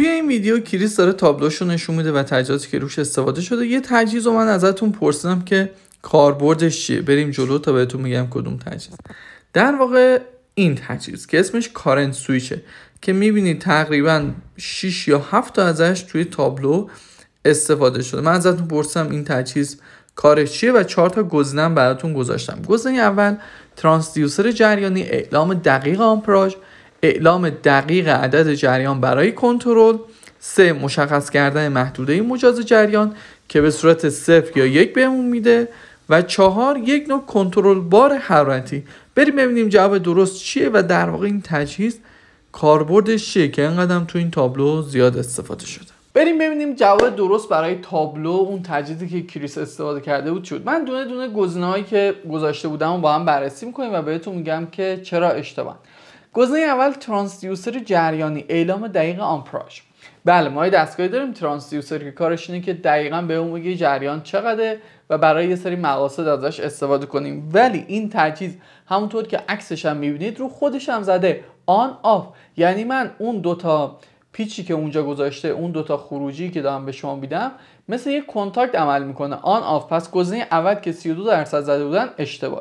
توی این ویدیو کریس داره تابلوش رو نشون میده و تجهیزاتی که روش استفاده شده یه تجهیز رو من ازتون پرسیدم که کاربردش چیه بریم جلو تا بهتون میگم کدوم تجهیز در واقع این تجهیز که اسمش کارنت سویچه که میبینید تقریبا 6 یا 7 تا ازش توی تابلو استفاده شده من ازتون پرسیدم این تجهیز کارش چیه و چهار تا گزینه براتون گذاشتم گزینه اول ترانسدیوسر جریانی اعلام دقیق آمپراژ اعلام دقیق عدد جریان برای کنترل سه مشخص کردن محدوده مجاز جریان که به صورت صفر یا یک بهمون میده و چهار یک نوع کنترل بار حرارتی بریم ببینیم جواب درست چیه و در واقع این تجهیز کاربردش چیه که اینقدر تو این تابلو زیاد استفاده شده بریم ببینیم جواب درست برای تابلو اون تجهیزی که کریس استفاده کرده بود شد من دونه دونه گزینه‌هایی که گذاشته بودم و با هم بررسی میکنیم و بهتون میگم که چرا اشتباه گزینه اول ترانسدیوسر جریانی اعلام دقیق آمپراژ بله ما یه دستگاهی داریم ترانسدیوسر که کارش اینه که دقیقا به اون جریان چقدره و برای یه سری مقاصد ازش استفاده کنیم ولی این تجهیز همونطور که عکسش هم میبینید رو خودش هم زده آن آف یعنی من اون دوتا پیچی که اونجا گذاشته اون دوتا خروجی که دارم به شما میدم مثل یه کنتاکت عمل میکنه آن آف پس گزینه اول که 32 درصد زده بودن اشتباه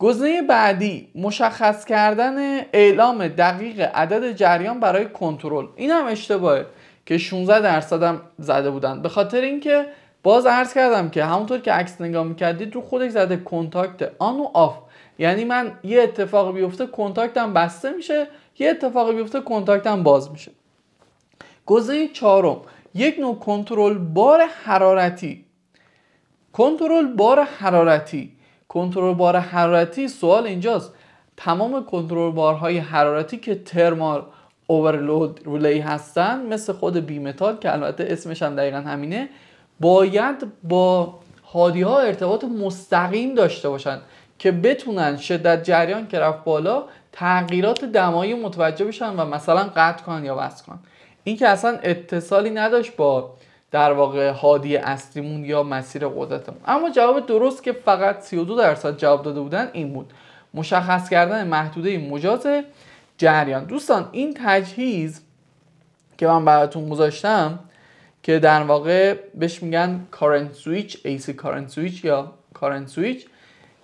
گزینه بعدی مشخص کردن اعلام دقیق عدد جریان برای کنترل این هم اشتباهه که 16 درصد هم زده بودن به خاطر اینکه باز عرض کردم که همونطور که عکس نگاه میکردید رو خودش زده کنتاکت آن و آف یعنی من یه اتفاق بیفته کنتاکتم بسته میشه یه اتفاق بیفته کنتاکتم باز میشه گزینه چهارم یک نوع کنترل بار حرارتی کنترل بار حرارتی کنترل بار حرارتی سوال اینجاست تمام کنترل بارهای حرارتی که ترمال اوورلود رولی هستن مثل خود بیمتال که البته اسمش هم دقیقا همینه باید با هادی ها ارتباط مستقیم داشته باشن که بتونن شدت جریان که رفت بالا تغییرات دمایی متوجه بشن و مثلا قطع کنن یا وصل کنن این که اصلا اتصالی نداشت با در واقع هادی اصلیمون یا مسیر قدرتمون اما جواب درست که فقط 32 درصد جواب داده بودن این بود مشخص کردن محدوده مجاز جریان دوستان این تجهیز که من براتون گذاشتم که در واقع بهش میگن کارنت سویچ AC current سویچ یا کارنت سویچ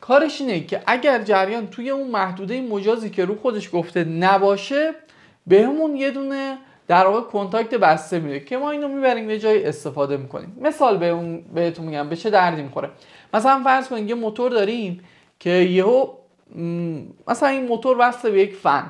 کارش اینه که اگر جریان توی اون محدوده مجازی که رو خودش گفته نباشه بهمون یه دونه در واقع کنتاکت بسته میده که ما اینو میبریم یه جای استفاده میکنیم مثال به اون بهتون میگم به چه دردی میخوره مثلا فرض کنید یه موتور داریم که یهو مثلا این موتور بسته به یک فن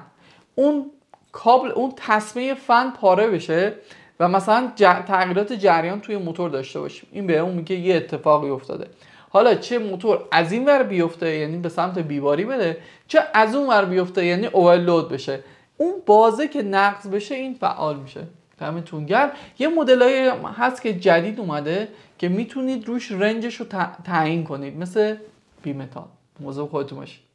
اون کابل اون تسمه فن پاره بشه و مثلا تغییرات جریان توی موتور داشته باشیم این به اون میگه یه اتفاقی افتاده حالا چه موتور از این ور بیفته یعنی به سمت بیباری بده چه از اون ور بیفته یعنی اوورلود بشه اون بازه که نقض بشه این فعال میشه دمتون گرم یه مدل هست که جدید اومده که میتونید روش رنجش رو تعیین کنید مثل بیمتال موضوع خودتون باشید